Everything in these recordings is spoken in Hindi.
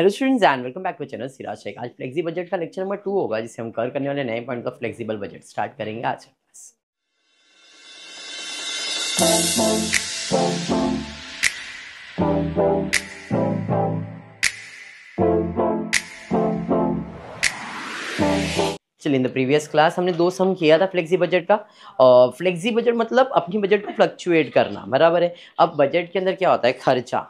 Hello students and welcome back to channel Siraj Shaikh आज फ्लेक्सी बजट का लेक्चर नंबर टू होगा जिसे हम कवर करने वाले नए पॉइंट का फ्लेक्सिबल बजट स्टार्ट करेंगे आज चलिए इन द प्रीवियस क्लास हमने दो सम किया था फ्लेक्सी बजट का और फ्लेक्सी बजट मतलब अपनी बजट को फ्लक्चुएट करना बराबर है अब बजट के अंदर क्या होता है खर्चा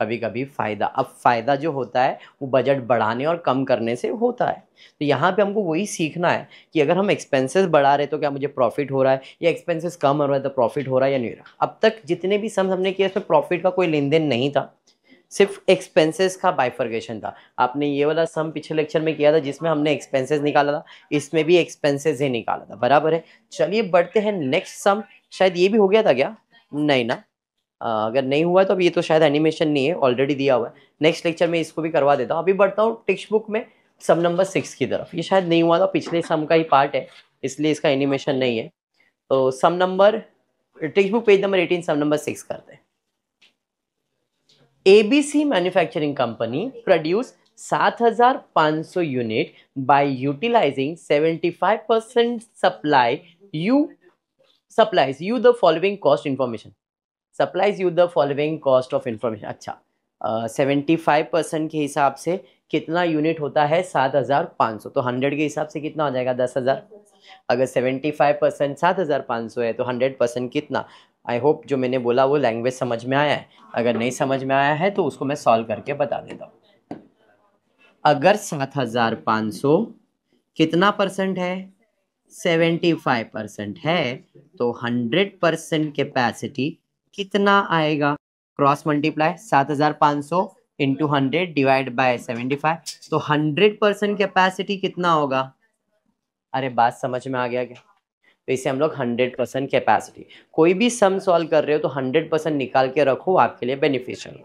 कभी कभी फ़ायदा अब फ़ायदा जो होता है वो बजट बढ़ाने और कम करने से होता है तो यहाँ पे हमको वही सीखना है कि अगर हम एक्सपेंसेस बढ़ा रहे तो क्या मुझे प्रॉफिट हो रहा है या एक्सपेंसेस कम हो रहा है तो प्रॉफिट हो रहा है या नहीं हो रहा अब तक जितने भी सम्स हमने किया उसमें प्रॉफिट का कोई लेन देन नहीं था सिर्फ एक्सपेंसेस का बाइफर्गेशन था आपने ये वाला सम पिछले लेक्चर में किया था जिसमें हमने एक्सपेंसेस निकाला था इसमें भी एक्सपेंसेस ही निकाला था बराबर है चलिए बढ़ते हैं नेक्स्ट सम शायद ये भी हो गया था क्या नहीं ना अगर नहीं हुआ है तो अब ये तो शायद एनिमेशन नहीं है ऑलरेडी दिया हुआ है नेक्स्ट लेक्चर में इसको भी करवा देता हूँ अभी बढ़ता हूँ टेक्स्ट बुक में सम नंबर सिक्स की तरफ ये शायद नहीं हुआ था पिछले सम का ही पार्ट है इसलिए इसका एनिमेशन नहीं है तो sum number textbook page number eighteen sum number six करते हैं ABC manufacturing company produce 7,500 unit by utilising 75% supply you supplies you the following cost information supplies you the following cost of information अच्छा सेवेंटी फाइव परसेंट के हिसाब से कितना यूनिट होता है सात हज़ार पाँच सौ तो हंड्रेड के हिसाब से कितना हो जाएगा दस हज़ार अगर सेवेंटी फाइव परसेंट सात हज़ार पाँच सौ है तो हंड्रेड परसेंट कितना आई होप जो मैंने बोला वो लैंग्वेज समझ में आया है अगर नहीं समझ में आया है तो उसको मैं सॉल्व करके बता देता हूँ अगर सात हज़ार पाँच सौ कितना परसेंट है सेवेंटी फाइव परसेंट है तो हंड्रेड परसेंट कैपेसिटी कितना आएगा क्रॉस मल्टीप्लाई सात हजार पाँच सौ into hundred divide by seventy five तो हंड्रेड परसेंट कैपेसिटी कितना होगा अरे बात समझ में आ गया क्या तो इसे हम लोग हंड्रेड परसेंट कैपेसिटी कोई भी सम सॉल्व कर रहे हो तो हंड्रेड परसेंट निकाल के रखो आपके लिए बेनिफिशियल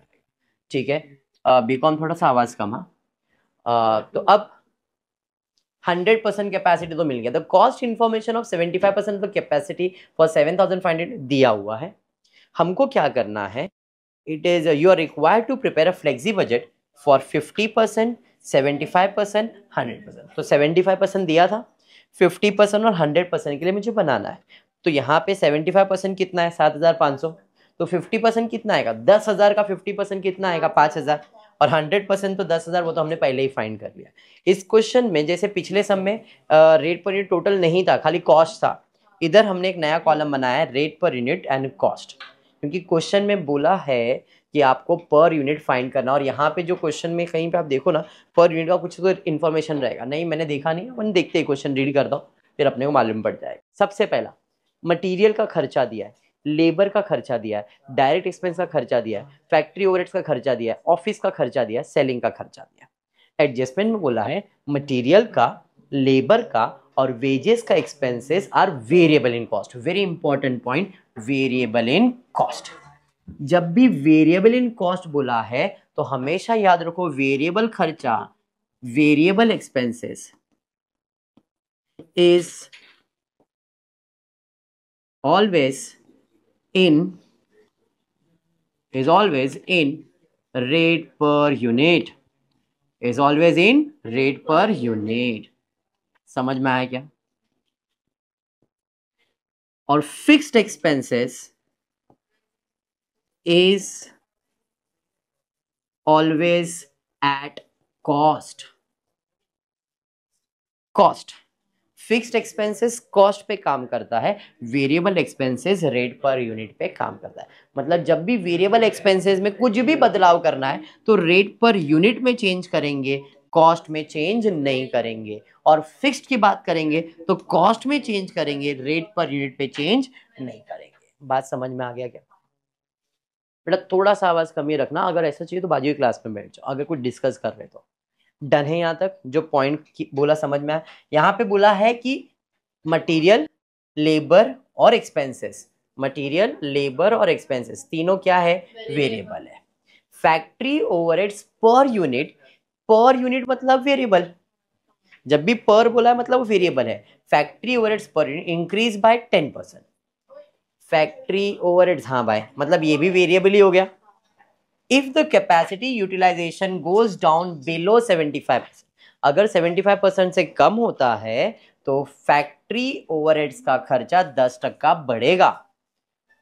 ठीक है बी कॉम थोड़ा सा आवाज़ कम हाँ तो अब हंड्रेड परसेंट कैपेसिटी तो मिल गया the cost information of seventy five percent capacity for seven thousand five hundred दिया हुआ है हमको क्या करना है it is you are required to prepare a flexi budget for fifty percent seventy five percent hundred percent तो सेवेंटी फाइव परसेंट दिया था फिफ्टी परसेंट और हंड्रेड परसेंट के लिए मुझे बनाना है तो यहाँ पे सेवेंटी फाइव परसेंट कितना है सात हज़ार पाँच सौ तो फिफ्टी परसेंट कितना आएगा दस हज़ार का फिफ्टी परसेंट कितना आएगा पाँच हज़ार और हंड्रेड परसेंट तो दस हज़ार वो तो हमने पहले ही फाइंड कर लिया इस क्वेश्चन में जैसे पिछले समय में रेट पर यूनिट टोटल नहीं था खाली कॉस्ट था इधर हमने एक नया कॉलम बनाया है rate per unit and cost क्योंकि क्वेश्चन में बोला है कि आपको पर यूनिट फाइंड करना और यहाँ पे जो क्वेश्चन में कहीं पे आप देखो ना पर यूनिट का कुछ तो इन्फॉर्मेशन रहेगा नहीं मैंने देखा नहीं मैंने देखते ही क्वेश्चन रीड करता हूँ फिर अपने को मालूम पड़ जाएगा सबसे पहला मटीरियल का खर्चा दिया है लेबर का खर्चा दिया है डायरेक्ट एक्सपेंस का खर्चा दिया है फैक्ट्री ओवरेट्स का खर्चा दिया है ऑफिस का खर्चा दिया है सेलिंग का खर्चा दिया एडजस्टमेंट में बोला है मटीरियल का लेबर का और वेजेस का expenses are variable in cost very important point variable in cost जब भी वेरिएबल इन कॉस्ट बोला है तो हमेशा याद रखो वेरिएबल खर्चा variable expenses is always in is always in rate per unit is always in rate per unit समझ में आया क्या और fixed expenses is always at cost cost fixed expenses cost पे काम करता है variable expenses rate per unit पे काम करता है मतलब जब भी वेरिएबल एक्सपेंसेस में कुछ भी बदलाव करना है तो रेट पर यूनिट में चेंज करेंगे कॉस्ट में चेंज नहीं करेंगे और फिक्स्ड की बात करेंगे तो कॉस्ट में चेंज करेंगे रेट पर यूनिट पे चेंज नहीं करेंगे बात समझ में आ गया क्या बेटा थोड़ा सा आवाज कमी रखना अगर ऐसा चाहिए तो बाजू की क्लास में बैठ जाओ अगर कुछ डिस्कस कर रहे तो डन है यहाँ तक जो पॉइंट बोला समझ में आया यहाँ पे बोला है कि मटीरियल लेबर और एक्सपेंसेस मटेरियल लेबर और एक्सपेंसेस तीनों क्या है वेरिएबल है factory overheads per unit per unit मतलब वेरिएबल जब भी पर बोला है मतलब वेरिएबल है factory overheads per unit increase by ten percent factory overheads हाँ भाई मतलब ये भी वेरिएबल ही हो गया if the capacity utilisation goes down below 75 percent अगर 75 परसेंट से कम होता है तो फैक्ट्री ओवरहेड्स का खर्चा दस टक्का बढ़ेगा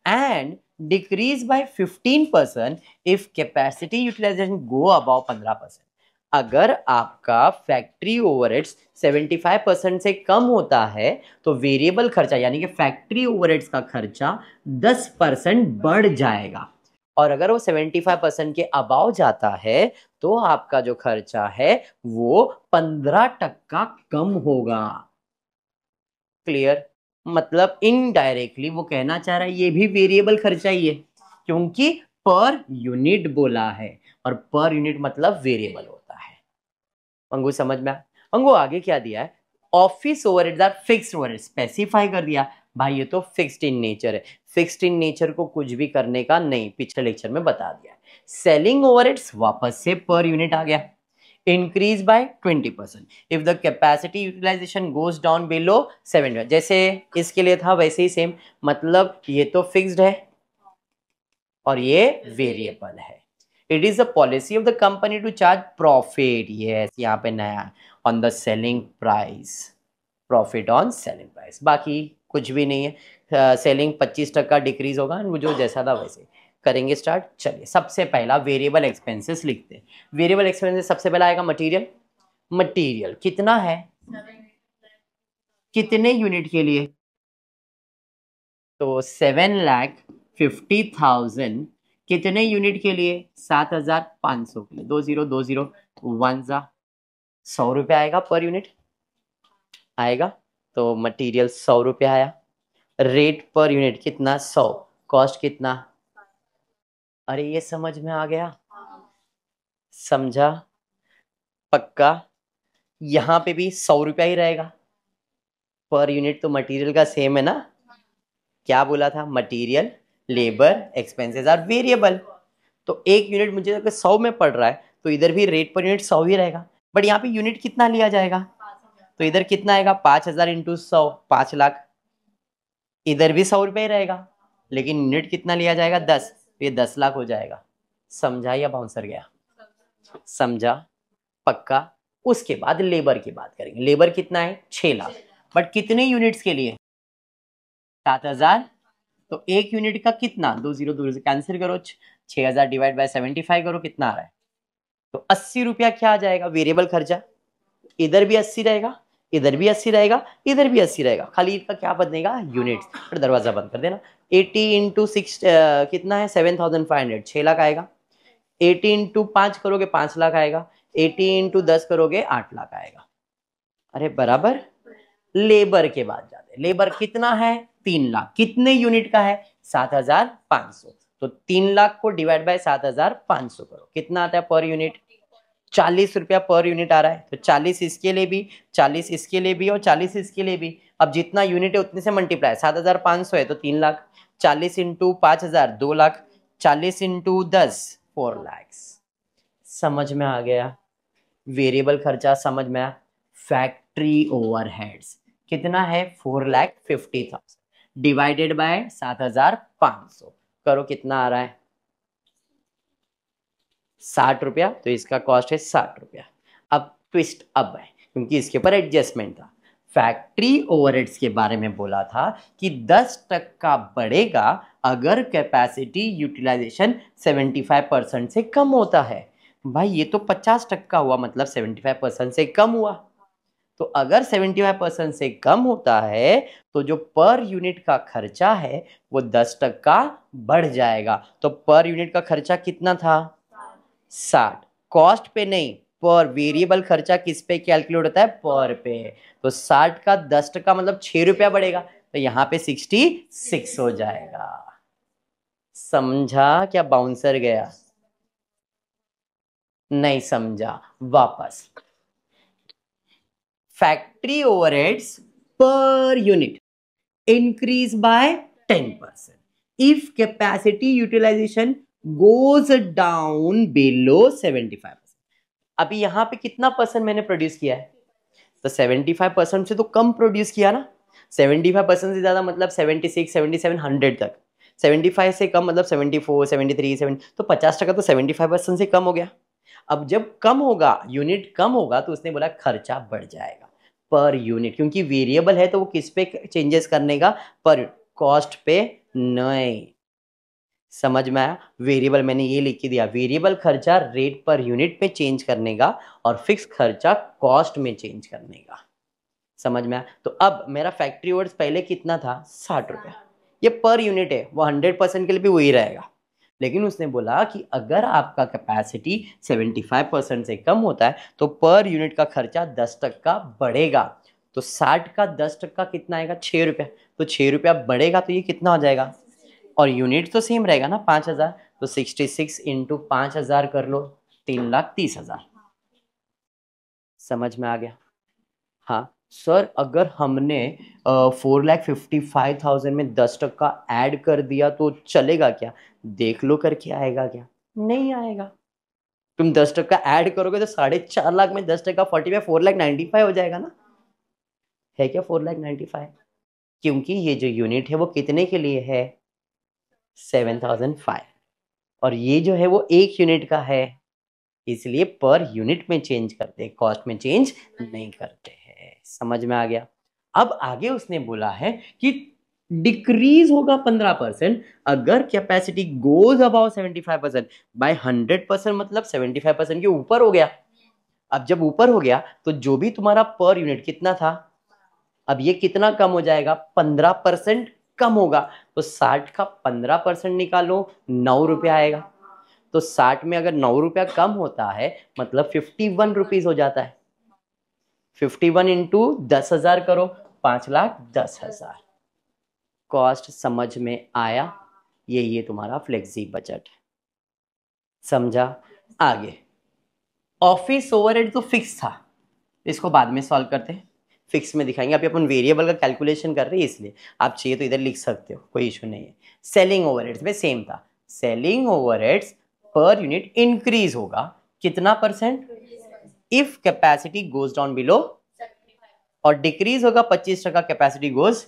and decrease by 15 percent if capacity utilisation go above 15 percent अगर आपका फैक्ट्री ओवरहेड्स 75 परसेंट से कम होता है तो वेरिएबल खर्चा यानी कि फैक्ट्री ओवरहेड्स का खर्चा 10 परसेंट बढ़ जाएगा और अगर वो 75 परसेंट के अबाव जाता है तो आपका जो खर्चा है वो 15 टक्का कम होगा क्लियर मतलब इनडायरेक्टली वो कहना चाह रहा है ये भी वेरिएबल खर्चा ही है क्योंकि पर यूनिट बोला है और पर यूनिट मतलब वेरिएबल होता अंगू समझ में आया अंगू आगे क्या दिया है office over are fix over specify कर दिया भाई ये तो फिक्स्ड इन नेचर है फिक्स्ड इन नेचर को कुछ भी करने का नहीं पिछले लेक्चर में बता दिया सेलिंग ओवर वापस से पर यूनिट आ गया increase by 20 percent if the capacity utilisation goes down below seven जैसे इसके लिए था वैसे ही सेम मतलब ये तो फिक्स्ड है और ये वेरिएबल है it is the policy of the company to charge profit yes यहाँ पे नया on the selling price profit on selling price बाकी कुछ भी नहीं है सेलिंग uh, पच्चीस टका डिक्रीज होगा जो जैसा था वैसे करेंगे स्टार्ट चलिए सबसे पहला वेरिएबल एक्सपेंसेस लिखते हैं वेरिएबल एक्सपेंसेस सबसे पहला आएगा मटेरियल मटेरियल कितना है कितने यूनिट के लिए तो सेवन लैख फिफ्टी थाउजेंड कितने यूनिट के लिए सात हजार पाँच सौ के लिए दो जीरो दो जीरो वन जा सौ रुपये आएगा पर यूनिट आएगा तो मटेरियल सौ रुपये आया रेट पर यूनिट कितना सौ कॉस्ट कितना अरे ये समझ में आ गया समझा पक्का यहाँ पे भी सौ रुपया ही रहेगा पर यूनिट तो मटेरियल का सेम है ना क्या बोला था material labour expenses are variable तो एक यूनिट मुझे अगर सौ में पड़ रहा है तो इधर भी रेट पर यूनिट सौ ही रहेगा बट यहाँ पे यूनिट कितना लिया जाएगा तो इधर कितना आएगा पाँच हज़ार इंटू सौ पाँच लाख इधर भी सौ रुपये ही रहेगा लेकिन यूनिट कितना लिया जाएगा दस तो ये दस लाख हो जाएगा समझा या बाउंसर गया समझा पक्का उसके बाद लेबर की बात करेंगे लेबर कितना है छः लाख बट कितने यूनिट्स के लिए सात हज़ार तो एक यूनिट का कितना दो जीरो दो कैंसिल करो छः हज़ार डिवाइड बाय सेवेंटी फाइव करो कितना आ रहा है तो अस्सी रुपया क्या आ जाएगा वेरिएबल खर्चा इधर भी अस्सी रहेगा इधर भी अस्सी रहेगा इधर भी अस्सी रहेगा खाली इसका क्या बदलेगा यूनिट पर दरवाज़ा बंद कर देना एटी इंटू सिक्स कितना है सेवन थाउजेंड फाइव हंड्रेड छः लाख आएगा एटी इंटू पाँच करोगे पाँच लाख आएगा एटी इंटू दस करोगे आठ लाख आएगा अरे बराबर लेबर के बाद लेबर कितना है तीन लाख कितने यूनिट का है सात हजार पांच सौ तो तीन लाख को डिवाइड बाय सात हजार पांच सौ करो कितना आता है पर यूनिट चालीस रुपया पर यूनिट आ रहा है तो चालीस इसके लिए भी चालीस इसके लिए भी और चालीस इसके लिए भी अब जितना यूनिट है उतने से मल्टीप्लाई सात हजार पांच सौ है तो तीन लाख चालीस इंटू पांच हजार दो लाख चालीस इंटू दस फोर लैक्स समझ में आ गया वेरिएबल खर्चा समझ में आया फैक्ट्री ओवरहेड्स कितना है four lakh fifty thousand divided by सात हजार पांच सौ करो कितना आ रहा है साठ रुपया तो इसका कॉस्ट है साठ रुपया अब ट्विस्ट अब है क्योंकि इसके ऊपर एडजस्टमेंट था फैक्ट्री ओवरहेड्स के बारे में बोला था कि 10 टक्का बढ़ेगा अगर capacity utilisation seventy five percent से कम होता है भाई ये तो पचास टक्का हुआ मतलब सेवेंटी फाइव परसेंट से कम हुआ तो अगर 75 परसेंट से कम होता है तो जो पर यूनिट का खर्चा है वो 10 टक्का बढ़ जाएगा तो पर यूनिट का खर्चा कितना था 60 कॉस्ट पे नहीं पर वेरिएबल खर्चा किस पे कैलकुलेट होता है पर पे तो 60 का दस टक्का मतलब छह रुपया बढ़ेगा तो यहाँ पे 66 हो जाएगा समझा क्या बाउंसर गया नहीं समझा वापस factory over overheads per unit increase by ten percent if capacity utilisation goes down below seventy five percent अभी यहां पे कितना परसेंट मैंने प्रोड्यूस किया है तो सेवेंटी फाइव परसेंट से तो कम प्रोड्यूस किया ना सेवेंटी फाइव परसेंट से ज्यादा मतलब seventy six seventy seven hundred तक सेवेंटी फाइव से कम मतलब seventy four seventy three seven तो पचास टका तो सेवेंटी फाइव परसेंट से कम हो गया अब जब कम होगा यूनिट कम होगा तो उसने बोला खर्चा बढ़ जाएगा पर यूनिट क्योंकि वेरिएबल है तो वो किस पे चेंजेस करने का पर कॉस्ट पे नहीं समझ में आया वेरिएबल मैंने ये लिख के दिया वेरिएबल खर्चा रेट पर यूनिट पे चेंज करने का और फिक्स खर्चा कॉस्ट में चेंज करने का समझ में आया तो अब मेरा फैक्ट्री वर्ड्स पहले कितना था साठ रुपया ये पर यूनिट है वो हंड्रेड परसेंट के लिए भी वही रहेगा लेकिन उसने बोला कि अगर आपका कैपेसिटी 75 परसेंट से कम होता है तो पर यूनिट का खर्चा दस टक्का बढ़ेगा तो साठ का दस टक्का कितना आएगा छः रुपया तो छः रुपया बढ़ेगा तो ये कितना हो जाएगा और यूनिट तो सेम रहेगा ना पाँच हज़ार तो सिक्सटी सिक्स इंटू पाँच हज़ार कर लो तीन लाख तीस हज़ार समझ में आ गया हाँ सर अगर हमने four lakh fifty five thousand में दस टक्का ऐड कर दिया तो चलेगा क्या देख लो करके आएगा क्या नहीं आएगा तुम दस टक्का ऐड करोगे तो साढ़े चार लाख में दस टक्का forty five four lakh ninety five हो जाएगा ना है क्या फोर लैख नाइन्टी फाइव क्योंकि ये जो यूनिट है वो कितने के लिए है सेवन थाउजेंड फाइव और ये जो है वो एक यूनिट का है इसलिए पर यूनिट में चेंज करते कॉस्ट में चेंज नहीं करते समझ में आ गया अब आगे उसने बोला है कि डिक्रीज होगा पंद्रह परसेंट अगर capacity goes above seventy five percent by hundred percent मतलब सेवेंटी फाइव परसेंट के ऊपर हो गया अब जब ऊपर हो गया तो जो भी तुम्हारा पर यूनिट कितना था अब ये कितना कम हो जाएगा पंद्रह परसेंट कम होगा तो साठ का पंद्रह परसेंट निकालो नौ रुपया आएगा तो साठ में अगर नौ रुपया कम होता है मतलब फिफ्टी वन रुपीज़ हो जाता है फिफ्टी वन इंटू दस हजार करो पांच लाख दस हजार कॉस्ट समझ में आया ये ये तुम्हारा फ्लेक्सी बजट समझा आगे ऑफिस ओवरहेड तो फिक्स था इसको बाद में सॉल्व करते हैं फिक्स में दिखाएंगे अभी अपन वेरिएबल का कैलकुलेशन कर रहे हैं इसलिए आप चाहिए तो इधर लिख सकते हो कोई इशू नहीं है सेलिंग ओवरहेड्स में सेम था selling overheads per unit increase होगा कितना percent if capacity goes down below और डिक्रीज होगा पच्चीस टका कैपेसिटी गोज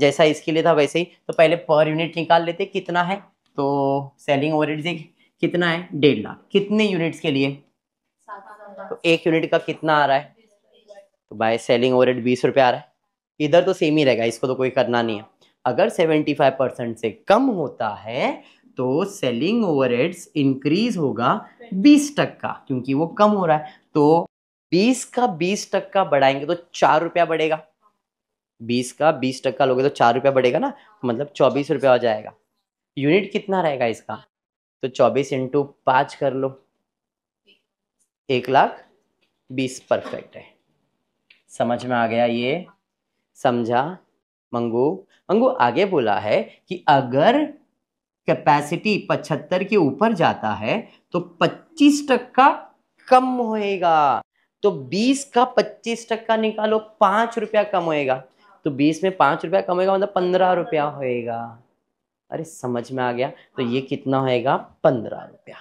जैसा इसके लिए था वैसे ही तो पहले पर यूनिट निकाल लेते कितना है तो सेलिंग ओवर कितना है डेढ़ लाख कितने यूनिट्स के लिए तो एक यूनिट का कितना आ रहा है तो बाय सेलिंग ओवर रेट बीस रुपये आ रहा है इधर तो सेम ही रहेगा इसको तो कोई करना नहीं है अगर सेवेंटी फाइव परसेंट से कम होता है तो सेलिंग ओवर इंक्रीज होगा बीस टक्का क्योंकि वो कम हो रहा है तो बीस का बीस टक्का बढ़ाएंगे तो चार रुपया बढ़ेगा बीस का बीस टक्का लोगे तो चार रुपया बढ़ेगा ना मतलब चौबीस रुपया हो जाएगा यूनिट कितना रहेगा इसका तो चौबीस इंटू पाँच कर लो एक लाख बीस परफेक्ट है समझ में आ गया ये समझा मंगू मंगू आगे बोला है कि अगर कैपेसिटी पचहत्तर के ऊपर जाता है तो पच्चीस टक्का कम होएगा तो बीस का पच्चीस टक्का निकालो पांच रुपया कम होएगा तो बीस में पांच रुपया कम होएगा मतलब पंद्रह रुपया होएगा अरे समझ में आ गया तो ये कितना होएगा पंद्रह रुपया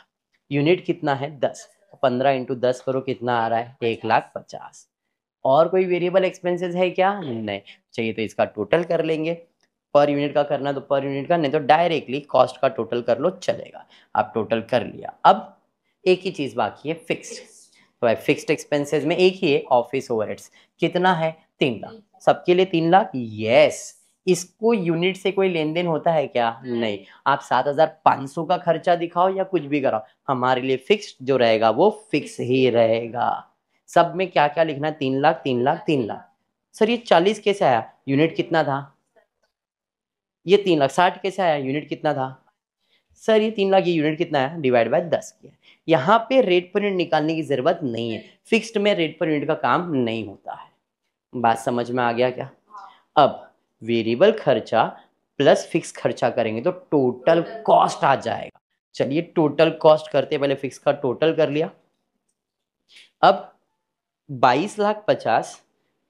यूनिट कितना है दस पंद्रह इंटू दस करो कितना आ रहा है एक लाख पचास और कोई वेरिएबल एक्सपेंसेस है क्या नहीं चाहिए तो इसका टोटल कर लेंगे पर यूनिट का करना तो पर यूनिट का नहीं तो डायरेक्टली कॉस्ट का टोटल कर लो चलेगा आप टोटल कर लिया अब एक ही चीज़ बाकी है फिक्स्ड तो भाई फिक्स्ड एक्सपेंसेस में एक ही है ऑफिस ओवरहेड्स कितना है तीन लाख सबके लिए तीन लाख यस इसको यूनिट से कोई लेन देन होता है क्या नहीं आप सात हजार पांच सौ का खर्चा दिखाओ या कुछ भी कराओ हमारे लिए फिक्स जो रहेगा वो फिक्स ही रहेगा सब में क्या क्या लिखना है तीन लाख तीन लाख तीन लाख सर ये चालीस कैसे आया यूनिट कितना था ये तीन लाख साठ कैसे आया यूनिट कितना था सर ये तीन लाख ये यूनिट कितना है डिवाइड बाय दस किया यहाँ पे रेट पर यूनिट निकालने की ज़रूरत नहीं है फिक्स्ड में रेट पर यूनिट का काम नहीं होता है बात समझ में आ गया क्या अब वेरिएबल खर्चा प्लस फिक्स खर्चा करेंगे तो टोटल कॉस्ट आ जाएगा चलिए टोटल कॉस्ट करते पहले फिक्स का टोटल कर लिया अब बाईस लाख पचास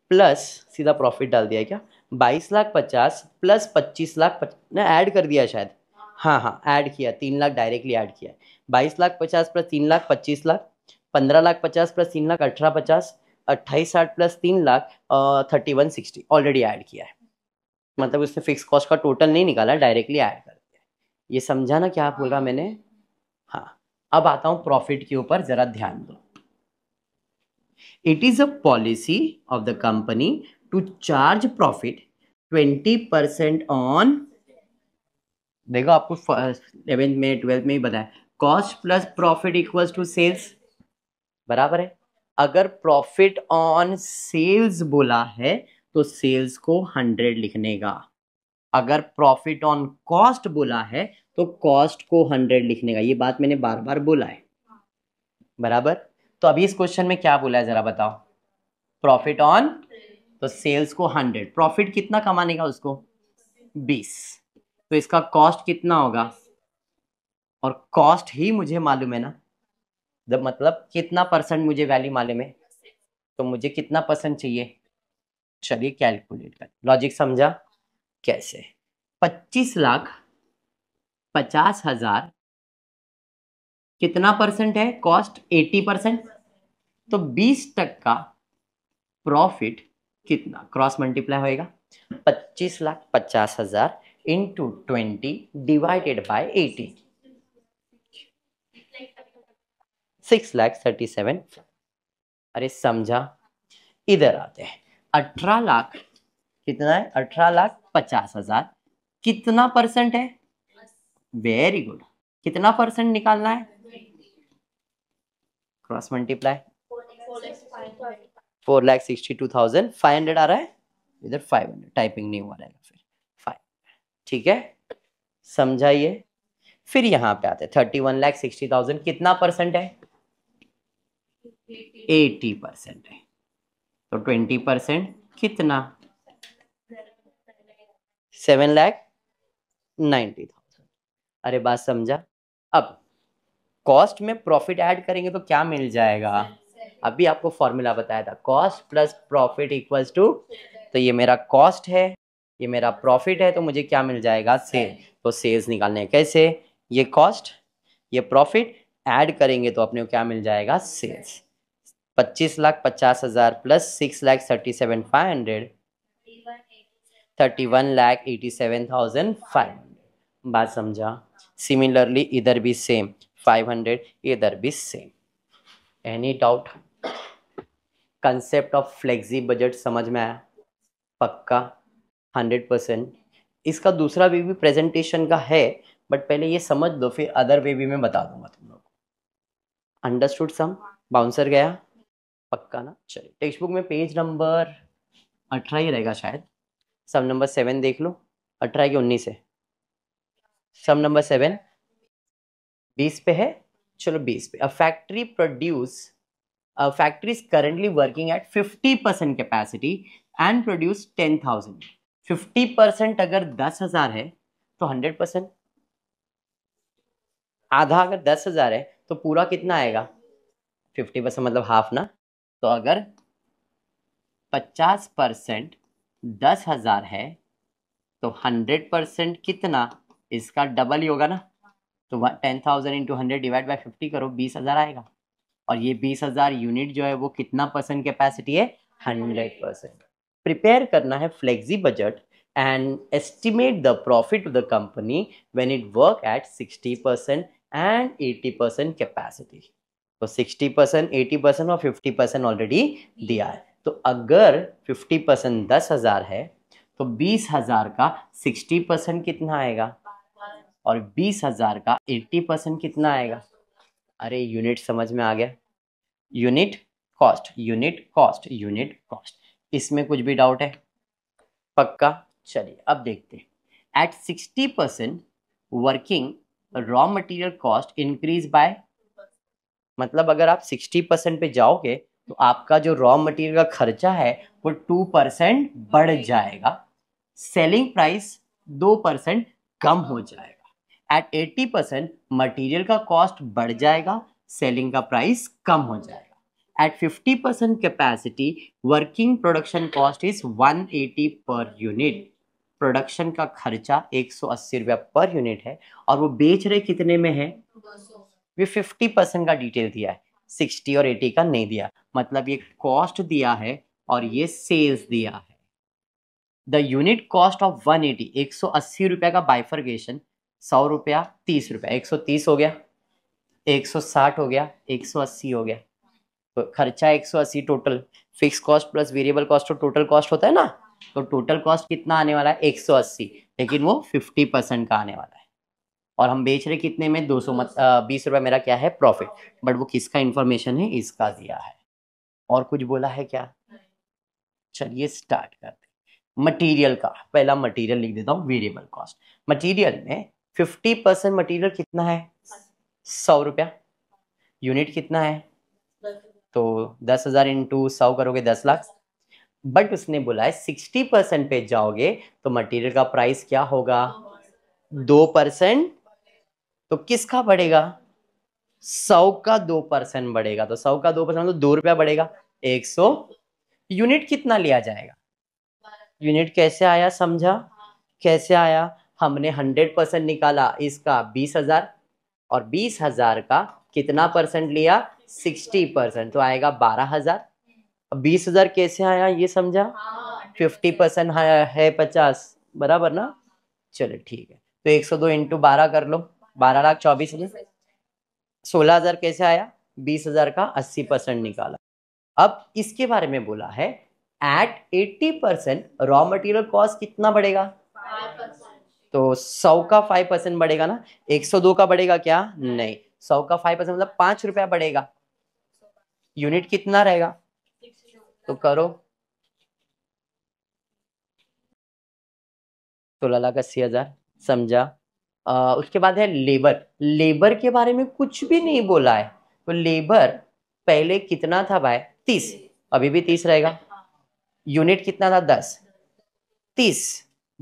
प्लस सीधा प्रॉफिट डाल दिया क्या बाईस लाख पचास प्लस पच्चीस लाख पच... ना ऐड कर दिया शायद हाँ हाँ ऐड किया तीन लाख डायरेक्टली ऐड किया बाईस लाख पचास प्लस तीन लाख पच्चीस लाख पंद्रह लाख पचास प्लस तीन लाख अठारह पचास अट्ठाईस साठ प्लस तीन lakh thirty one sixty already add किया है मतलब उसने फिक्स कॉस्ट का टोटल नहीं निकाला डायरेक्टली ऐड कर दिया ये समझा ना क्या बोला मैंने हाँ अब आता हूँ प्रॉफिट के ऊपर ज़रा ध्यान दो it is a policy of the company to charge profit twenty percent on देखो आपको इलेवेंथ में ट्वेल्थ में ही बताया cost plus profit equals to sales बराबर है अगर प्रॉफिट ऑन सेल्स बोला है तो सेल्स को हंड्रेड लिखने का अगर प्रॉफिट ऑन कॉस्ट बोला है तो कॉस्ट को हंड्रेड लिखने का ये बात मैंने बार बार बोला है बराबर तो अभी इस क्वेश्चन में क्या बोला है जरा बताओ प्रॉफिट ऑन तो सेल्स को हंड्रेड प्रॉफिट कितना कमाने का उसको बीस तो इसका कॉस्ट कितना होगा और कॉस्ट ही मुझे मालूम है ना जब मतलब कितना परसेंट मुझे वैल्यू मालूम है तो मुझे कितना परसेंट चाहिए चलिए कैलकुलेट कर लॉजिक समझा कैसे पच्चीस लाख पचास हजार कितना परसेंट है कॉस्ट एटी परसेंट तो बीस टक्का प्रॉफिट कितना क्रॉस मल्टीप्लाई होएगा पच्चीस लाख पचास हजार into twenty divided by eighty six lakh thirty seven अरे समझा इधर आते हैं अठारह लाख कितना है अठारह लाख पचास हजार कितना परसेंट है वेरी गुड कितना परसेंट निकालना है cross multiply four lakh sixty two thousand five hundred आ रहा है इधर फाइव हंड्रेड टाइपिंग नहीं हुआ रहेगा फिर फाइव ठीक है समझाइए फिर यहाँ पे आते thirty one lakh sixty thousand कितना परसेंट है एटी परसेंट है तो ट्वेंटी परसेंट कितना सेवन लैख नाइन्टी थाउजेंड अरे बात समझा अब कॉस्ट में प्रॉफिट ऐड करेंगे तो क्या मिल जाएगा अभी आपको फॉर्मूला बताया था cost plus profit equals to तो ये मेरा कॉस्ट है ये मेरा प्रॉफिट है तो मुझे क्या मिल जाएगा सेल तो सेल्स निकालने कैसे ये कॉस्ट ये प्रॉफिट ऐड करेंगे तो अपने को क्या मिल जाएगा सेल्स पच्चीस लाख पचास हज़ार plus six lakh thirty seven five hundred thirty one lakh eighty seven thousand five hundred बात समझा सिमिलरली इधर भी सेम फाइव हंड्रेड इधर भी same any doubt concept of flexi budget समझ में आया पक्का हंड्रेड परसेंट इसका दूसरा वे भी प्रेजेंटेशन का है बट पहले ये समझ दो फिर अदर वे भी मैं बता दूंगा तुम लोग अंडरस्टूड सम बाउंसर गया पक्का ना चलिए टेक्स्ट बुक में पेज नंबर अठारह ही रहेगा शायद सब नंबर सेवन देख लो अठारह के उन्नीस है सब नंबर सेवन बीस पे है चलो बीस पे a factory produce uh, factories currently working at 50% capacity and produce 10,000. 50% अगर 10,000 है तो 100% आधा अगर 10,000 है तो पूरा कितना आएगा 50% मतलब हाफ ना तो अगर 50% 10,000 है तो 100% कितना इसका डबल ही होगा ना तो ten thousand into hundred divide by fifty करो बीस हज़ार आएगा और ये बीस हज़ार यूनिट जो है वो कितना परसेंट कैपेसिटी है हंड्रेड परसेंट प्रिपेयर करना है flexi budget the profit of the company the it work at sixty percent and eighty percent capacity तो सिक्सटी परसेंट एटी परसेंट और फिफ्टी परसेंट ऑलरेडी दिया है तो अगर फिफ्टी परसेंट दस हज़ार है तो बीस हज़ार का सिक्सटी परसेंट कितना आएगा और बीस हज़ार का एट्टी परसेंट कितना आएगा अरे यूनिट समझ में आ गया unit cost unit cost unit cost इसमें कुछ भी डाउट है पक्का चलिए अब देखते हैं at sixty percent working raw material cost increase by मतलब अगर आप सिक्सटी परसेंट पे जाओगे तो आपका जो रॉ मटेरियल का खर्चा है वो टू परसेंट बढ़ जाएगा सेलिंग प्राइस दो परसेंट कम हो जाएगा एट 80 परसेंट मटीरियल का कॉस्ट बढ़ जाएगा सेलिंग का प्राइस कम हो जाएगा at 50 percent capacity working production cost is 180 per unit production का खर्चा 180 रुपया पर यूनिट है और वो बेच रहे कितने में है ये 50 परसेंट का डिटेल दिया है 60 और 80 का नहीं दिया मतलब ये कॉस्ट दिया है और ये सेल्स दिया है द यूनिट कॉस्ट ऑफ 180 180 रुपए का बाइफर्गेशन सौ रुपया तीस रुपया एक सौ तीस हो गया एक सौ साठ हो गया एक सौ अस्सी हो गया तो खर्चा एक सौ अस्सी total fix cost plus variable cost और टोटल कॉस्ट होता है ना तो टोटल कॉस्ट कितना आने वाला है एक सौ अस्सी लेकिन वो फिफ्टी परसेंट का आने वाला है और हम बेच रहे कितने में दो सौ मत बीस रुपया मेरा क्या है प्रॉफिट बट वो किसका इन्फॉर्मेशन है इसका दिया है और कुछ बोला है क्या चलिए स्टार्ट करते मटेरियल का पहला मटेरियल लिख देता हूँ वेरिएबल कॉस्ट मटेरियल में फिफ्टी परसेंट मटीरियल कितना है सौ रुपया यूनिट कितना है तो दस हजार इंटू सौ करोगे दस लाख बट उसने बोला है सिक्सटी परसेंट पे जाओगे तो मटेरियल का प्राइस क्या होगा दो परसेंट तो किसका बढ़ेगा सौ का दो परसेंट बढ़ेगा तो सौ का दो परसेंट तो दो रुपया बढ़ेगा एक सौ यूनिट कितना लिया जाएगा यूनिट कैसे आया समझा कैसे आया हमने हंड्रेड परसेंट निकाला इसका बीस हजार और बीस हजार का कितना परसेंट लिया सिक्सटी परसेंट तो आएगा बारह हजार बीस हजार कैसे आया ये समझा 50 परसेंट है पचास बराबर ना चलो ठीक है तो एक सौ दो इंटू बारह कर लो बारह लाख चौबीस हजार सोलह हजार कैसे आया बीस हजार का अस्सी परसेंट निकाला अब इसके बारे में बोला है at eighty percent raw material cost कितना बढ़ेगा तो सौ का फाइव परसेंट बढ़ेगा ना एक सौ दो का बढ़ेगा क्या हाँ। नहीं सौ का फाइव परसेंट मतलब पांच रुपया बढ़ेगा यूनिट कितना रहेगा तो करो सोलह लाख अस्सी हजार समझा आ, उसके बाद है लेबर लेबर के बारे में कुछ भी नहीं बोला है तो लेबर पहले कितना था भाई तीस अभी भी तीस रहेगा यूनिट हाँ। कितना था दस तीस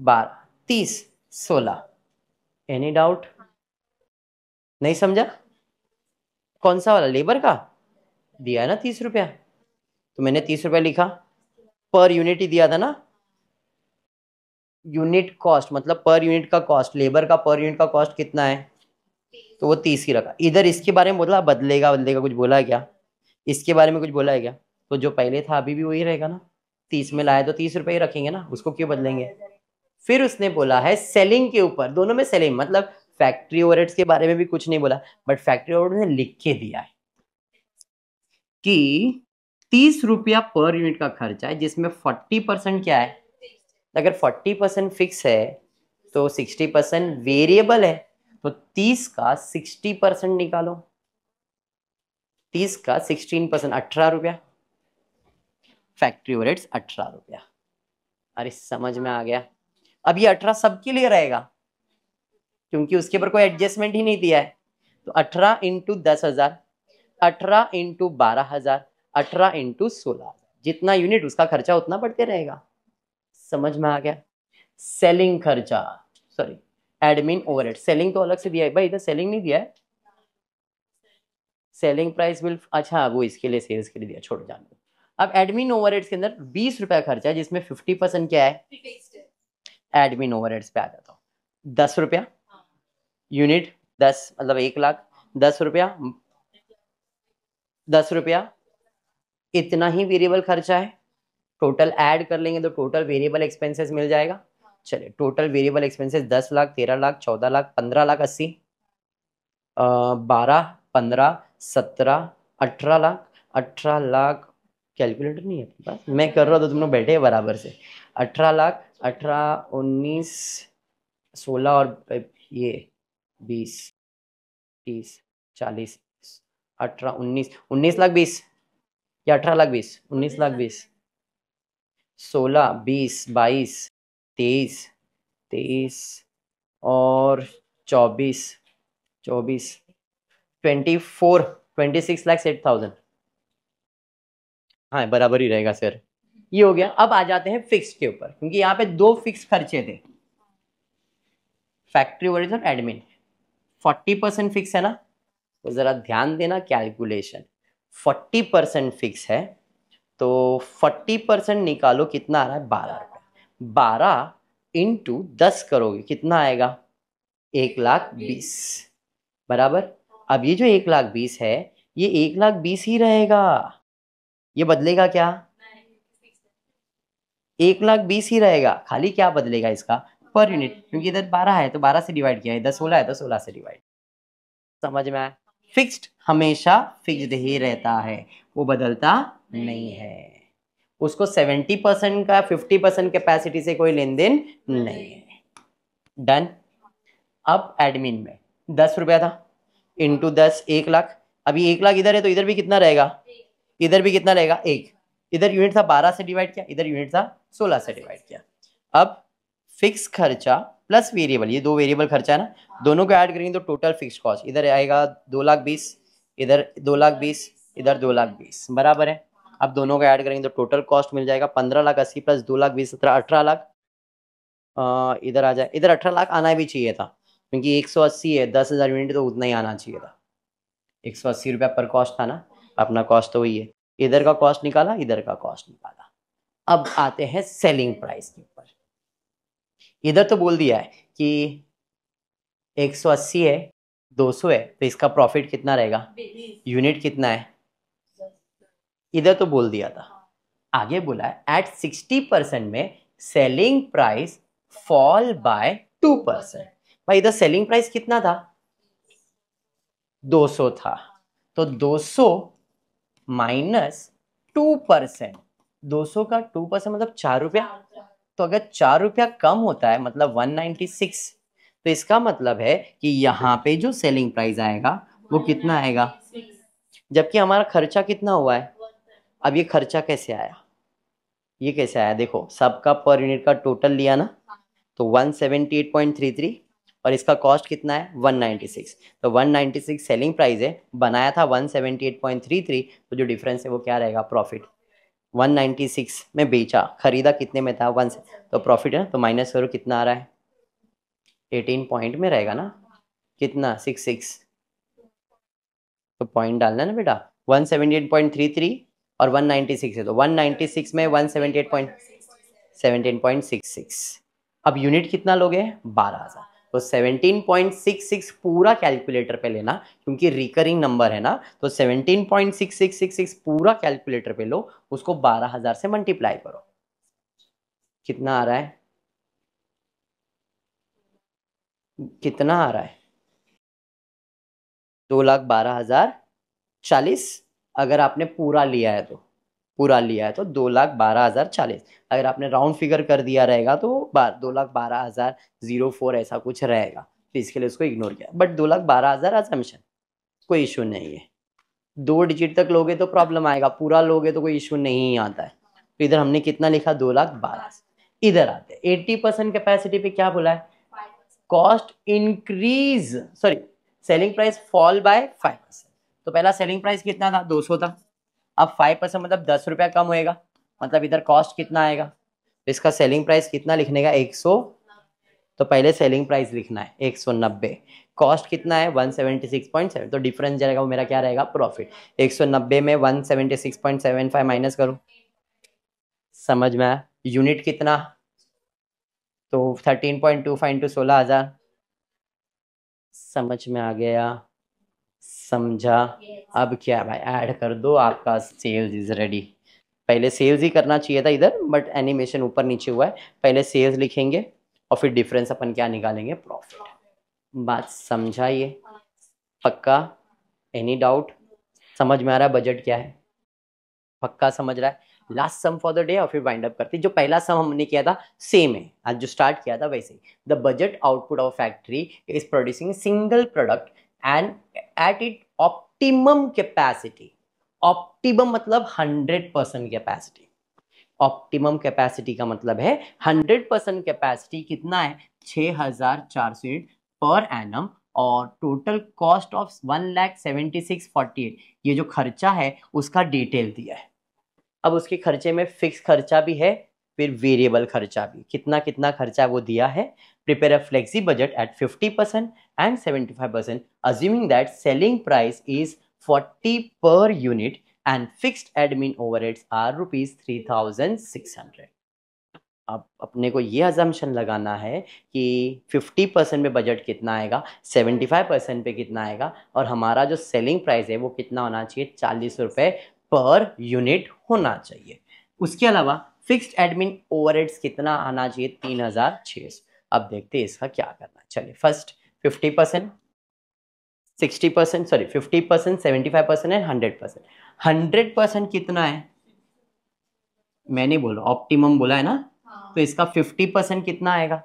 बारह तीस सोलह एनी डाउट नहीं समझा कौन सा वाला लेबर का दिया है ना तीस रुपया तो मैंने तीस रुपया लिखा पर यूनिट ही दिया था ना यूनिट कॉस्ट मतलब पर यूनिट का कॉस्ट लेबर का पर यूनिट का कॉस्ट कितना है तो वो तीस ही रखा इधर इसके बारे में बोला बदलेगा बदलेगा कुछ बोला है क्या इसके बारे में कुछ बोला है क्या तो जो पहले था अभी भी वही रहेगा ना तीस में लाया तो तीस रुपये ही रखेंगे ना उसको क्यों बदलेंगे फिर उसने बोला है सेलिंग के ऊपर दोनों में सेलिंग मतलब फैक्ट्री ओवरहेड्स के बारे में भी कुछ नहीं बोला बट फैक्ट्री ओवरहेड ने लिख के दिया है कि तीस रुपया पर यूनिट का खर्चा है जिसमें फोर्टी परसेंट क्या है अगर फोर्टी परसेंट फिक्स है तो सिक्सटी परसेंट वेरिएबल है तो तीस का सिक्सटी परसेंट निकालो तीस का सिक्सटीन परसेंट अठारह रुपया फैक्ट्री रेट्स अठारह रुपया अरे समझ में आ गया अब ये अठारह सबके लिए रहेगा क्योंकि उसके ऊपर कोई एडजस्टमेंट ही नहीं दिया है तो अठारह इंटू दस हजार अठारह इंटू बारह हजार अठारह इंटू सोलह जितना यूनिट उसका खर्चा उतना बढ़ते रहेगा समझ में आ गया सेलिंग खर्चा सॉरी एडमिन ओवरहेड सेलिंग तो अलग से दिया है भाई इधर सेलिंग नहीं दिया है सेलिंग प्राइस बिल अच्छा वो इसके लिए सेल्स के लिए दिया छोड़ जाने अब एडमिन ओवरहेड्स के अंदर बीस रुपया खर्चा है जिसमें फिफ्टी परसेंट क्या है एडमिन ओवरहेड्स पे आ जाता हूँ दस रुपया यूनिट दस मतलब एक लाख दस रुपया दस रुपया इतना ही वेरिएबल खर्चा है टोटल ऐड कर लेंगे तो टोटल वेरिएबल एक्सपेंसेस मिल जाएगा चलिए टोटल वेरिएबल एक्सपेंसेस दस लाख तेरह लाख चौदह लाख पंद्रह लाख अस्सी बारह पंद्रह सत्रह अठारह लाख अठारह लाख कैलकुलेटर नहीं है मैं कर रहा था तुम लोग बैठे बराबर से अठारह लाख अठारह उन्नीस सोलह और ये बीस तीस चालीस अठारह उन्नीस उन्नीस लाख बीस या अठारह लाख बीस उन्नीस लाख बीस सोलह बीस बाईस तेईस तेईस और चौबीस चौबीस twenty four twenty six lakh eight thousand हाँ बराबर ही रहेगा सर ये हो गया अब आ जाते हैं फिक्स के ऊपर क्योंकि यहाँ पे दो फिक्स खर्चे थे फैक्ट्री ओवरहेड्स और एडमिन फोर्टी परसेंट फिक्स है ना तो ज़रा ध्यान देना कैलकुलेशन फोर्टी परसेंट फिक्स है तो फोर्टी परसेंट निकालो कितना आ रहा है बारह रुपये बारह इंटू दस करोगे कितना आएगा एक लाख बीस बराबर अब ये जो एक लाख बीस है ये एक लाख बीस ही रहेगा ये बदलेगा क्या एक लाख बीस ही रहेगा खाली क्या बदलेगा इसका पर यूनिट हाँ। क्योंकि इधर बारह है तो बारह से डिवाइड किया है इधर सोलह है तो सोलह से डिवाइड समझ में आया फिक्स्ड हमेशा फिक्स्ड ही रहता है वो बदलता नहीं है उसको सेवेंटी परसेंट का फिफ्टी परसेंट कैपेसिटी से कोई लेन देन नहीं है डन अब एडमिन में दस रुपया था इंटू दस एक लाख अभी एक लाख इधर है तो इधर भी कितना रहेगा इधर भी कितना रहेगा एक इधर यूनिट था बारह से डिवाइड किया इधर यूनिट था सोलह से डिवाइड किया अब फिक्स खर्चा प्लस वेरिएबल ये दो वेरिएबल खर्चा है ना दोनों को ऐड करेंगे तो टोटल फिक्स कॉस्ट इधर आएगा दो लाख बीस इधर दो लाख बीस इधर दो लाख बीस बराबर है अब दोनों का ऐड करेंगे तो टोटल कॉस्ट मिल जाएगा पंद्रह लाख अस्सी प्लस दो लाख बीस सत्रह अठारह लाख इधर आ जाए इधर अठारह लाख आना भी चाहिए था क्योंकि एक सौ अस्सी है दस हज़ार यूनिट तो उतना ही आना चाहिए था एक सौ अस्सी रुपया पर कॉस्ट था ना अपना कॉस्ट तो वही है इधर का कॉस्ट निकाला इधर का कॉस्ट निकाला अब आते हैं सेलिंग प्राइस के ऊपर इधर तो बोल दिया है कि 180 है 200 है तो इसका प्रॉफिट कितना रहेगा यूनिट कितना है इधर तो बोल दिया था आगे बोला एट 60 परसेंट में selling price fall by two percent भाई इधर सेलिंग प्राइस कितना था 200 था तो 200 माइनस टू परसेंट दो सौ का टू परसेंट मतलब चार रुपया तो अगर चार रुपया कम होता है मतलब वन नाइन्टी सिक्स तो इसका मतलब है कि यहाँ पे जो सेलिंग प्राइस आएगा वो कितना आएगा जबकि हमारा खर्चा कितना हुआ है अब ये खर्चा कैसे आया ये कैसे आया देखो सबका पर यूनिट का टोटल लिया ना तो one seventy eight point three three और इसका कॉस्ट कितना है 196 तो 196 सेलिंग प्राइस है बनाया था 178.33 तो जो डिफरेंस है वो क्या रहेगा प्रॉफिट 196 में बेचा खरीदा कितने में था वन तो प्रॉफिट है ना तो माइनस करो कितना आ रहा है 18 पॉइंट में रहेगा ना कितना 66 तो पॉइंट डालना ना बेटा 178.33 और 196 है तो 196 में 178.17.66 अब यूनिट कितना लोगे बारह हज़ार तो 17.666 पूरा कैलकुलेटर पे लेना क्योंकि रिकरिंग नंबर है ना तो 17.6666 पूरा कैलकुलेटर पे लो उसको 12000 से मल्टीप्लाई करो कितना आ रहा है कितना आ रहा है दो लाख बारह हजार चालीस अगर आपने पूरा लिया है तो पूरा लिया है तो दो लाख बारह हज़ार चालीस अगर आपने राउंड फिगर कर दिया रहेगा तो बार दो लाख बारह हज़ार ज़ीरो फोर ऐसा कुछ रहेगा तो इसके लिए उसको इग्नोर किया बट दो लाख बारह हज़ार अजम्पन कोई इशू नहीं है दो डिजिट तक लोगे तो प्रॉब्लम आएगा पूरा लोगे तो कोई इशू नहीं आता है तो इधर हमने कितना लिखा दो लाख बारह इधर आते हैं एट्टी परसेंट कैपेसिटी पे क्या बोला है cost increase sorry selling price fall by five percent तो पहला सेलिंग प्राइस कितना था सौ था अब फाइव परसेंट मतलब दस रुपया कम होएगा मतलब इधर कॉस्ट कितना आएगा तो इसका सेलिंग प्राइस कितना लिखने का एक सौ तो पहले सेलिंग प्राइस लिखना है एक सौ नब्बे कॉस्ट कितना है one seventy six point seven तो डिफरेंस जाएगा वो मेरा क्या रहेगा प्रॉफिट एक सौ नब्बे में one seventy six point seven five minus करूँ समझ में आया यूनिट कितना तो thirteen point two five into सोलह हज़ार समझ में आ गया समझा yes. अब क्या भाई ऐड कर दो आपका सेल्स इज रेडी पहले सेल्स ही करना चाहिए था इधर बट एनिमेशन ऊपर नीचे हुआ है पहले सेल्स लिखेंगे और फिर डिफरेंस अपन क्या निकालेंगे प्रॉफिट बात समझा ये पक्का एनी डाउट समझ में आ रहा है बजट क्या है पक्का समझ रहा है last sum for the day और फिर वाइंड अप करते जो पहला सम हमने किया था सेम है आज जो स्टार्ट किया था वैसे ही the budget output of factory is producing single product and at it optimum capacity optimum मतलब 100 परसेंट कैपेसिटी ऑप्टिमम कैपेसिटी का मतलब है 100 परसेंट कैपेसिटी कितना है 6400 यूनिट पर एनम और total cost of one lakh seventy six forty eight ये जो खर्चा है उसका डिटेल दिया है अब उसके खर्चे में फिक्स खर्चा भी है फिर वेरिएबल खर्चा भी कितना कितना खर्चा वो दिया है prepare a flexi budget at 50 percent and 75 percent assuming that selling price is 40 per unit and fixed admin overheads are rupees three thousand six hundred अब अपने को ये अजम्पन लगाना है कि 50 परसेंट पे बजट कितना आएगा 75 परसेंट पे कितना आएगा और हमारा जो सेलिंग प्राइस है वो कितना होना चाहिए चालीस रुपये पर यूनिट होना चाहिए उसके अलावा फिक्स्ड एडमिन ओवरहेड्स कितना आना चाहिए तीन हजार छह सौ अब देखते हैं इसका क्या करना चलिए first fifty percent sixty percent sorry fifty percent seventy five percent and hundred percent hundred percent कितना है मैं नहीं बोल रहा ऑप्टिमम बोला है ना हाँ। तो इसका फिफ्टी परसेंट कितना आएगा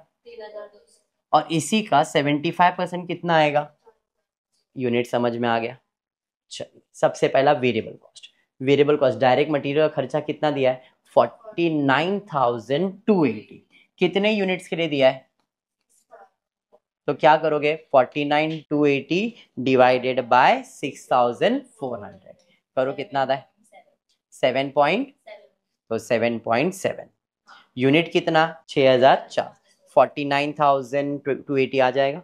और इसी का सेवेंटी फाइव परसेंट कितना आएगा यूनिट समझ में आ गया चलिए सबसे पहला variable cost variable cost direct material का खर्चा कितना दिया है 49,280 कितने यूनिट्स के लिए दिया है तो क्या करोगे 49,280 डिवाइडेड बाय 6,400 करो कितना आता है सेवन पॉइंट तो सेवन पॉइंट सेवन यूनिट कितना छः हजार चार forty nine thousand two eighty आ जाएगा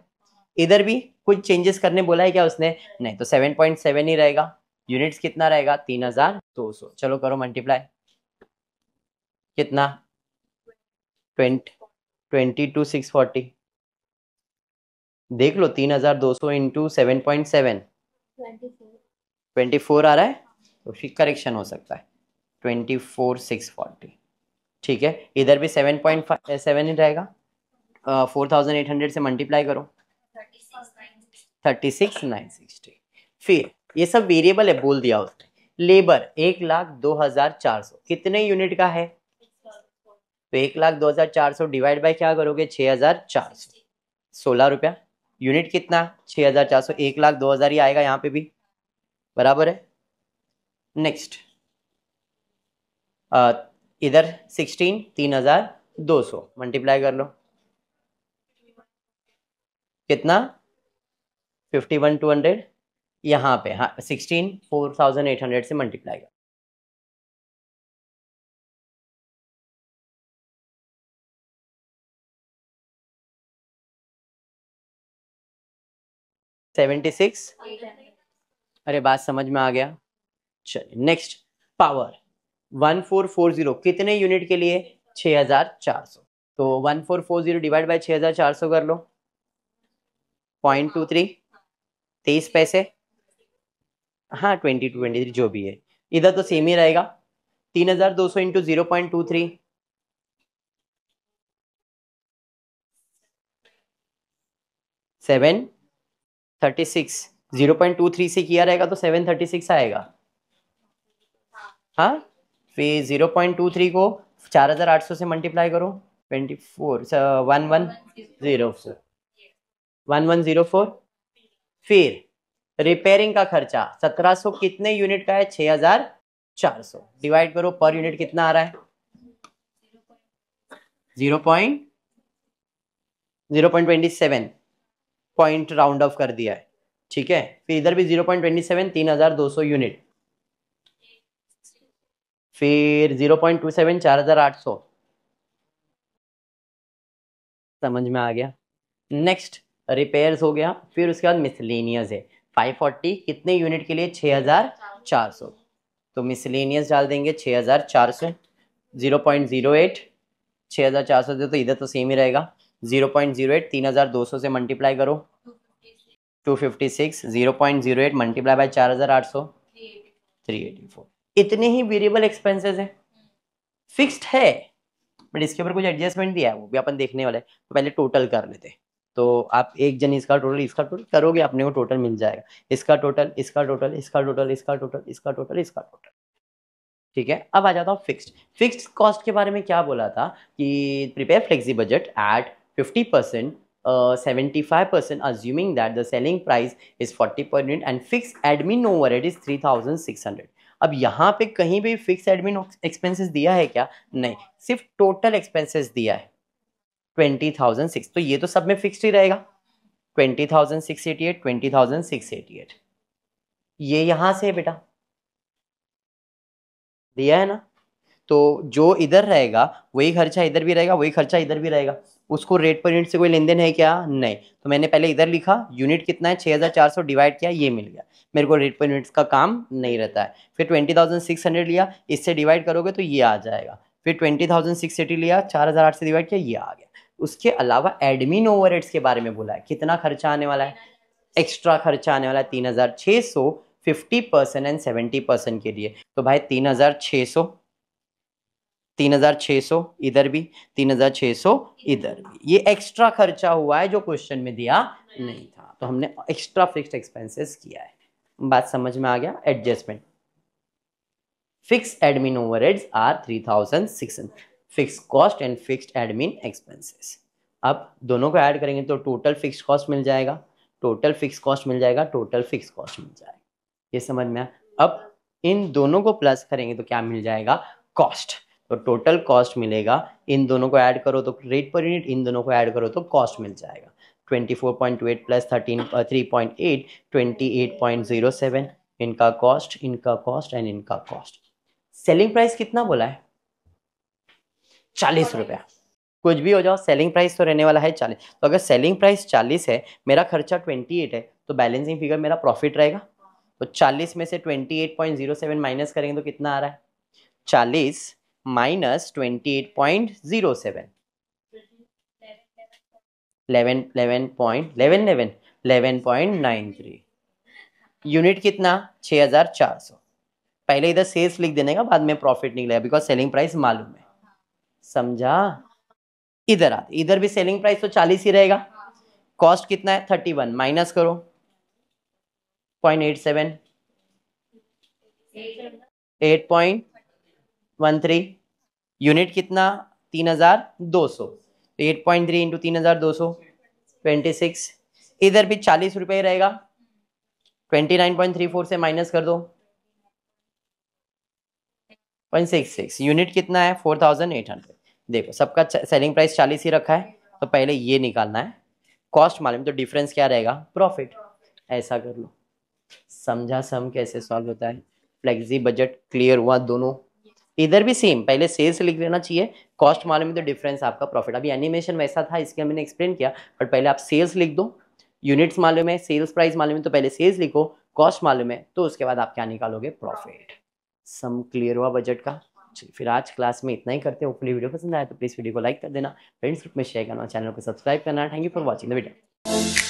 इधर भी कुछ चेंजेस करने बोला है क्या उसने नहीं तो सेवन पॉइंट सेवन ही रहेगा यूनिट्स कितना रहेगा तीन हजार दो सौ चलो करो मल्टीप्लाई कितना twenty twenty two six forty देख लो तीन हजार दो सौ into seven point seven twenty four आ रहा है तो फिर करेक्शन हो सकता है ट्वेंटी फोर सिक्स फोर्टी ठीक है इधर भी सेवन पॉइंट फाइव सेवन ही रहेगा फोर थाउजेंड एट हंड्रेड से मल्टीप्लाई करो थर्टी सिक्स नाइन सिक्सटी फिर ये सब वेरिएबल है बोल दिया उसने लेबर एक लाख दो हजार चार सौ कितने यूनिट का है तो एक लाख दो हज़ार चार सौ डिवाइड बाई क्या करोगे छह हज़ार चार सौ सोलह रुपया यूनिट कितना छह हज़ार चार सौ एक लाख दो हज़ार ही आएगा यहाँ पे भी बराबर है नेक्स्ट इधर सिक्सटीन तीन हज़ार दो सौ मल्टीप्लाई कर लो कितना फिफ्टी वन टू हंड्रेड यहाँ पे हाँ sixteen four thousand eight hundred से मल्टीप्लाई कर सेवेंटी सिक्स अरे बात समझ में आ गया चलिए next power one four four zero कितने यूनिट के लिए छ हजार चार सौ तो one four four zero divide by छ हजार चार सौ कर लो पॉइंट टू थ्री तेईस पैसे हाँ ट्वेंटी टू ट्वेंटी थ्री जो भी है इधर तो सेम ही रहेगा तीन हजार दो सौ into zero point two three seven thirty six zero point two three से किया रहेगा तो सेवन थर्टी सिक्स आएगा हाँ फिर जीरो पॉइंट टू थ्री को चार हजार आठ सौ से मल्टीप्लाई करो twenty four one one zero one one zero four फिर रिपेयरिंग का खर्चा सत्रह सौ कितने यूनिट का है छह हजार चार सौ डिवाइड करो पर यूनिट कितना आ रहा है zero point zero point twenty seven point round off कर दिया है ठीक है फिर इधर भी जीरो पॉइंट ट्वेंटी सेवन तीन हजार दो सौ यूनिट फिर जीरो पॉइंट टू सेवन चार हजार आठ सौ समझ में आ गया नेक्स्ट रिपेयर्स हो गया फिर उसके बाद मिसलिनियस है फाइव फोर्टी कितने यूनिट के लिए छः हजार चार सौ तो मिसलिनियस डाल देंगे छ हजार चार सौ जीरो पॉइंट जीरो एट छह हजार चार सौ तो, तो इधर तो सेम ही रहेगा जीरो पॉइंट जीरो एट तीन हजार दो सौ से मल्टीप्लाई करो टू मल्टीप्लाई बाई चार हज़ार इतने ही वेरिएबल एक्सपेंसेस है फिक्स्ड है बट इसके ऊपर कुछ एडजस्टमेंट दिया है वो भी अपन देखने वाले तो पहले टोटल कर लेते तो आप एक जन इसका टोटल इसका टोटल करोगे अपने को टोटल मिल जाएगा इसका टोटल इसका टोटल इसका टोटल इसका टोटल इसका टोटल इसका टोटल ठीक है अब आ जाता हूँ फिक्स्ड फिक्स्ड कॉस्ट के बारे में क्या बोला था कि prepare flexi budget at 50% percent 75% percent, assuming that the selling price is 40 per unit and fixed admin overhead is 3600 अब यहाँ पे कहीं भी फिक्स एडमिन एक्सपेंसेस दिया है क्या नहीं सिर्फ टोटल एक्सपेंसेस दिया है ट्वेंटी थाउजेंड सिक्स तो ये तो सब में फिक्स ही रहेगा twenty thousand six eighty eight twenty thousand six eighty eight ये यहां से बेटा दिया है ना तो जो इधर रहेगा वही खर्चा इधर भी रहेगा वही खर्चा इधर भी रहेगा उसको रेट पर यूनिट से कोई लेन देन है क्या नहीं तो मैंने पहले इधर लिखा यूनिट कितना है 6400 डिवाइड किया ये मिल गया मेरे को रेट पर यूनिट्स का काम नहीं रहता है फिर 20,600 लिया इससे डिवाइड करोगे तो ये आ जाएगा फिर 20,680 लिया आठ से डिवाइड किया ये आ गया उसके अलावा एडमिन ओवर के बारे में बोला है कितना खर्चा आने वाला है एक्स्ट्रा खर्चा आने वाला है तीन हज़ार छः सौ fifty percent and seventy percent के लिए तो भाई तीन हज़ार छः सौ तीन हजार छह सौ इधर भी तीन हजार छह सौ इधर भी ये एक्स्ट्रा खर्चा हुआ है जो क्वेश्चन में दिया नहीं था तो हमने एक्स्ट्रा फिक्स्ड एक्सपेंसेस किया है बात समझ में आ गया adjustment fix admin overheads are three thousand six fix cost and fixed admin expenses अब दोनों को ऐड करेंगे तो टोटल फिक्स कॉस्ट मिल जाएगा टोटल फिक्स कॉस्ट मिल जाएगा टोटल फिक्स कॉस्ट मिल जाएगा ये समझ में आया अब इन दोनों को प्लस करेंगे तो क्या मिल जाएगा कॉस्ट तो टोटल कॉस्ट मिलेगा इन दोनों को ऐड करो तो रेट पर यूनिट इन दोनों को ऐड करो तो कॉस्ट मिल जाएगा 24.28 प्लस 13 3.8 इनका कॉस्ट इनका कॉस्ट एंड इनका कॉस्ट सेलिंग प्राइस कितना बोला है चालीस रुपया कुछ भी हो जाओ सेलिंग प्राइस तो रहने वाला है चालीस तो अगर सेलिंग प्राइस चालीस है मेरा खर्चा ट्वेंटी एट है तो बैलेंसिंग फिगर मेरा प्रॉफिट रहेगा तो चालीस में से twenty eight point zero seven minus करेंगे तो कितना आ रहा है चालीस माइनस twenty eight point zero seven eleven eleven point eleven eleven eleven point nine three unit कितना छः हज़ार चार सौ पहले इधर सेल्स लिख देने का बाद में प्रॉफिट निकलेगा बिकॉज सेलिंग प्राइस मालूम है समझा इधर आते इधर भी सेलिंग प्राइस तो चालीस ही रहेगा कॉस्ट कितना है थर्टी वन माइनस करो point eight seven eight point one three unit कितना तीन हजार दो सौ तो एट पॉइंट थ्री इंटू तीन हजार दो सौ ट्वेंटी सिक्स इधर भी चालीस रुपये ही रहेगा twenty nine point three four से माइनस कर दो पॉइंट सिक्स सिक्स यूनिट कितना है फोर थाउजेंड एट हंड्रेड देखो सबका सेलिंग प्राइस चालीस ही रखा है तो पहले ये निकालना है कॉस्ट मालूम तो डिफरेंस क्या रहेगा प्रॉफिट ऐसा कर लो समझा सम कैसे सॉल्व होता है फ्लेक्सी बजट क्लियर हुआ दोनों इधर भी सेम पहले सेल्स लिख लेना चाहिए कॉस्ट मालूम है तो डिफरेंस आपका प्रॉफिट अभी एनिमेशन वैसा था इसके मैंने एक्सप्लेन किया बट पहले आप सेल्स लिख दो यूनिट्स मालूम है सेल्स प्राइस मालूम है तो पहले सेल्स लिखो कॉस्ट मालूम है तो उसके बाद आप क्या निकालोगे प्रॉफिट सम क्लियर हुआ बजट का फिर आज क्लास में इतना ही करते हैं होपफुली वीडियो पसंद आया तो प्लीज़ वीडियो को लाइक कर देना फ्रेंड्स ग्रुप में शेयर करना चैनल को सब्सक्राइब करना thank you for watching the video